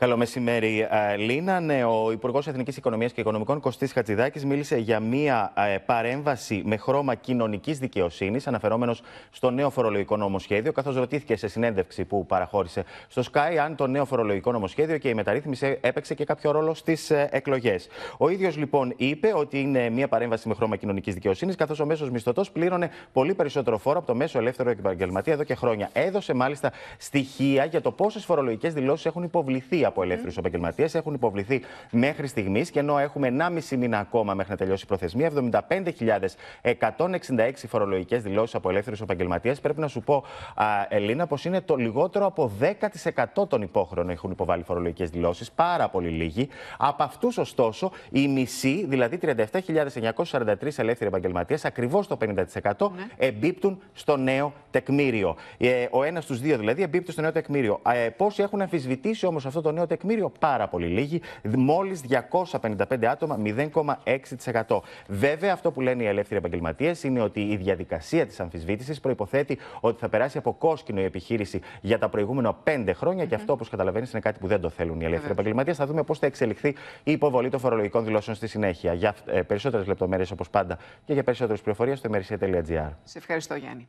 Καλό μεσημέρι, ε, Λίνα. Ναι, ο Υπουργός Εθνικής Οικονομίας και Οικονομικών Κωστής Χατζηδάκης μίλησε για μία ε, παρέμβαση με χρώμα κοινωνικής δικαιοσύνης, αναφερόμενος στο νέο φορολογικό νομοσχέδιο, καθώς ρωτήθηκε σε συνέντευξη που παραχώρησε στο Sky αν το νέο φορολογικό νομοσχέδιο και η μεταρρύθμιση έπαιξε και κάποιο ρόλο στις ε, εκλογές. Ο ίδιος λοιπόν είπε ότι είναι μία παρέμβαση με χρώμα κοινωνικής δικαιοσύνης, καθώς ο μέσος μισθωτός πλήρωνε πολύ περισσότερο φόρο από το μέσο ελεύθερο επαγγελματία εδώ και χρόνια. Έδωσε μάλιστα στοιχεία για το πόσες φορολογικές δηλώσεις έχουν υποβληθεί από ελεύθερους mm. επαγγελματίες έχουν υποβληθεί μέχρι στιγμής και ενώ έχουμε 1,5 μήνα ακόμα μέχρι να τελειώσει η προθεσμία, 75.166 φορολογικές δηλώσεις από ελεύθερους επαγγελματίες. Πρέπει να σου πω, α, Ελίνα, πως είναι το λιγότερο από 10% των υπόχρονων έχουν υποβάλει φορολογικές δηλώσεις. Πάρα πολύ λίγοι. Από αυτούς, ωστόσο, η μισή, δηλαδή 37.943 ελεύθεροι επαγγελματίες, ακριβώς το 50%, mm. Ναι. εμπίπτουν στο νέο τεκμήριο. Ε, ο ένας στους δύο δηλαδή εμπίπτει στο νέο τεκμήριο. Ε, πόσοι έχουν αμφισβητήσει όμως αυτό το νέο νέο τεκμήριο, πάρα πολύ λίγοι, μόλις 255 άτομα, 0,6%. Βέβαια, αυτό που λένε οι ελεύθεροι επαγγελματίες είναι ότι η διαδικασία της αμφισβήτησης προποθέτει ότι θα περάσει από κόσκινο η επιχείρηση για τα προηγούμενα πέντε χρόνια και αυτό, όπως καταλαβαίνεις, είναι κάτι που δεν το θέλουν οι ελεύθεροι επαγγελματίες. Θα δούμε πώς θα εξελιχθεί η υποβολή των φορολογικών δηλώσεων στη συνέχεια. Για ε, περισσότερες λεπτομέρειες, όπως πάντα, και για περισσότερες πληροφορίες στο ημερησία.gr. Σε ευχαριστώ, Γιάννη.